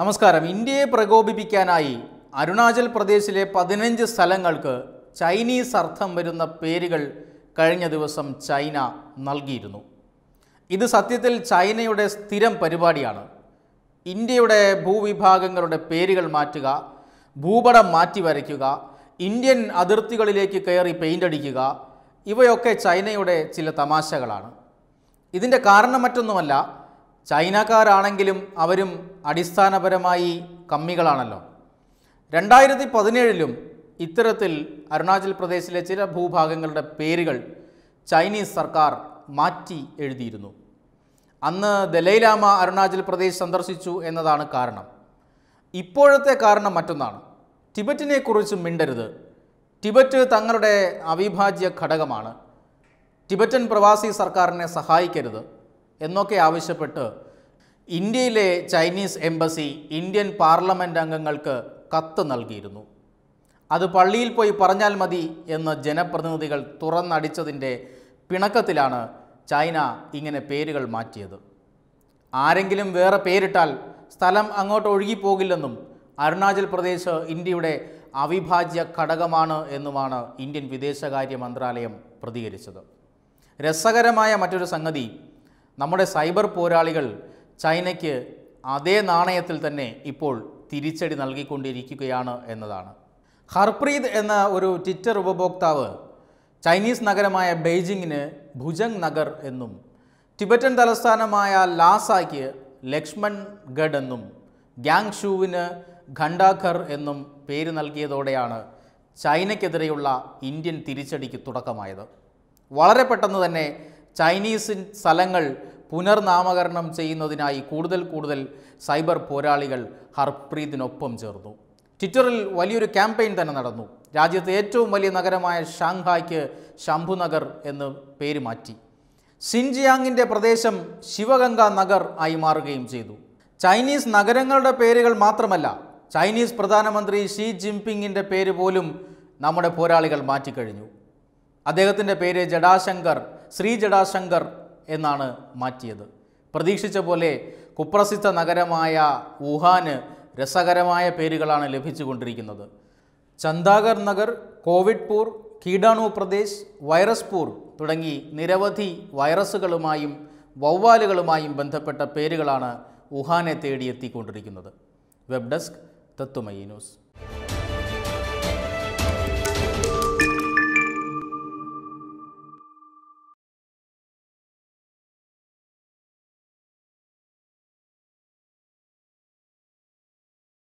നമസ്കാരം ഇന്ത്യയെ പ്രകോപിപ്പിക്കാനായി അരുണാചൽ പ്രദേശിലെ പതിനഞ്ച് സ്ഥലങ്ങൾക്ക് ചൈനീസ് അർത്ഥം വരുന്ന പേരുകൾ കഴിഞ്ഞ ദിവസം ചൈന നൽകിയിരുന്നു ഇത് സത്യത്തിൽ ചൈനയുടെ സ്ഥിരം പരിപാടിയാണ് ഇന്ത്യയുടെ ഭൂവിഭാഗങ്ങളുടെ പേരുകൾ മാറ്റുക ഭൂപടം മാറ്റി വരയ്ക്കുക ഇന്ത്യൻ അതിർത്തികളിലേക്ക് കയറി പെയിൻ്റ് അടിക്കുക ഇവയൊക്കെ ചൈനയുടെ ചില തമാശകളാണ് ഇതിൻ്റെ കാരണം മറ്റൊന്നുമല്ല ചൈനക്കാരാണെങ്കിലും അവരും അടിസ്ഥാനപരമായി കമ്മികളാണല്ലോ രണ്ടായിരത്തി പതിനേഴിലും ഇത്തരത്തിൽ അരുണാചൽ പ്രദേശിലെ ചില ഭൂഭാഗങ്ങളുടെ പേരുകൾ ചൈനീസ് സർക്കാർ മാറ്റി എഴുതിയിരുന്നു അന്ന് ദലൈലാമ അരുണാചൽ പ്രദേശ് സന്ദർശിച്ചു എന്നതാണ് കാരണം ഇപ്പോഴത്തെ കാരണം മറ്റൊന്നാണ് ടിബറ്റിനെക്കുറിച്ച് മിണ്ടരുത് ടിബറ്റ് തങ്ങളുടെ അവിഭാജ്യ ഘടകമാണ് ടിബറ്റൻ പ്രവാസി സർക്കാരിനെ സഹായിക്കരുത് എന്നൊക്കെ ആവശ്യപ്പെട്ട് ഇന്ത്യയിലെ ചൈനീസ് എംബസി ഇന്ത്യൻ പാർലമെൻ്റ് അംഗങ്ങൾക്ക് കത്ത് നൽകിയിരുന്നു അത് പള്ളിയിൽ പോയി പറഞ്ഞാൽ മതി എന്ന് ജനപ്രതിനിധികൾ തുറന്നടിച്ചതിൻ്റെ പിണക്കത്തിലാണ് ചൈന ഇങ്ങനെ പേരുകൾ മാറ്റിയത് ആരെങ്കിലും വേറെ പേരിട്ടാൽ സ്ഥലം അങ്ങോട്ട് ഒഴുകിപ്പോകില്ലെന്നും അരുണാചൽ പ്രദേശ് ഇന്ത്യയുടെ അവിഭാജ്യ ഘടകമാണ് എന്നുമാണ് ഇന്ത്യൻ വിദേശകാര്യ മന്ത്രാലയം പ്രതികരിച്ചത് രസകരമായ മറ്റൊരു സംഗതി നമ്മുടെ സൈബർ പോരാളികൾ ചൈനയ്ക്ക് അതേ നാണയത്തിൽ തന്നെ ഇപ്പോൾ തിരിച്ചടി നൽകിക്കൊണ്ടിരിക്കുകയാണ് എന്നതാണ് ഹർപ്രീത് എന്ന ഒരു ട്വിറ്റർ ഉപഭോക്താവ് ചൈനീസ് നഗരമായ ബെയ്ജിങ്ങിന് ഭുജങ് നഗർ എന്നും ടിബറ്റൻ തലസ്ഥാനമായ ലാസയ്ക്ക് ലക്ഷ്മൺ ഗഡ് എന്നും ഗ്യാങ് ഷൂവിന് ഖണ്ഡാഖർ എന്നും പേര് നൽകിയതോടെയാണ് ചൈനയ്ക്കെതിരെയുള്ള ഇന്ത്യൻ തിരിച്ചടിക്ക് തുടക്കമായത് വളരെ പെട്ടെന്ന് തന്നെ ചൈനീസ് സ്ഥലങ്ങൾ പുനർനാമകരണം ചെയ്യുന്നതിനായി കൂടുതൽ കൂടുതൽ സൈബർ പോരാളികൾ ഹർപ്രീതിനൊപ്പം ചേർന്നു ട്വിറ്ററിൽ വലിയൊരു ക്യാമ്പയിൻ തന്നെ നടന്നു രാജ്യത്തെ ഏറ്റവും വലിയ നഗരമായ ഷാങ്ഹായ്ക്ക് ശംഭുനഗർ എന്ന് പേര് മാറ്റി സിൻജിയാങ്ങിൻ്റെ പ്രദേശം ശിവഗംഗ നഗർ ആയി മാറുകയും ചെയ്തു ചൈനീസ് നഗരങ്ങളുടെ പേരുകൾ മാത്രമല്ല ചൈനീസ് പ്രധാനമന്ത്രി ഷീ ജിൻപിങ്ങിൻ്റെ പേര് പോലും നമ്മുടെ പോരാളികൾ മാറ്റിക്കഴിഞ്ഞു അദ്ദേഹത്തിൻ്റെ പേര് ജഡാശങ്കർ ശ്രീ ജഡാശങ്കർ എന്നാണ് മാറ്റിയത് പ്രതീക്ഷിച്ച പോലെ കുപ്രസിദ്ധ നഗരമായ വുഹാന് രസകരമായ പേരുകളാണ് ലഭിച്ചുകൊണ്ടിരിക്കുന്നത് ചന്ദാഗർ നഗർ കോവിഡ്പൂർ കീടാണു പ്രദേശ് വൈറസ്പൂർ തുടങ്ങി നിരവധി വൈറസുകളുമായും വവ്വാലുകളുമായും ബന്ധപ്പെട്ട പേരുകളാണ് വുഹാനെ തേടിയെത്തിക്കൊണ്ടിരിക്കുന്നത് വെബ് ഡെസ്ക് തത്തുമയി ന്യൂസ്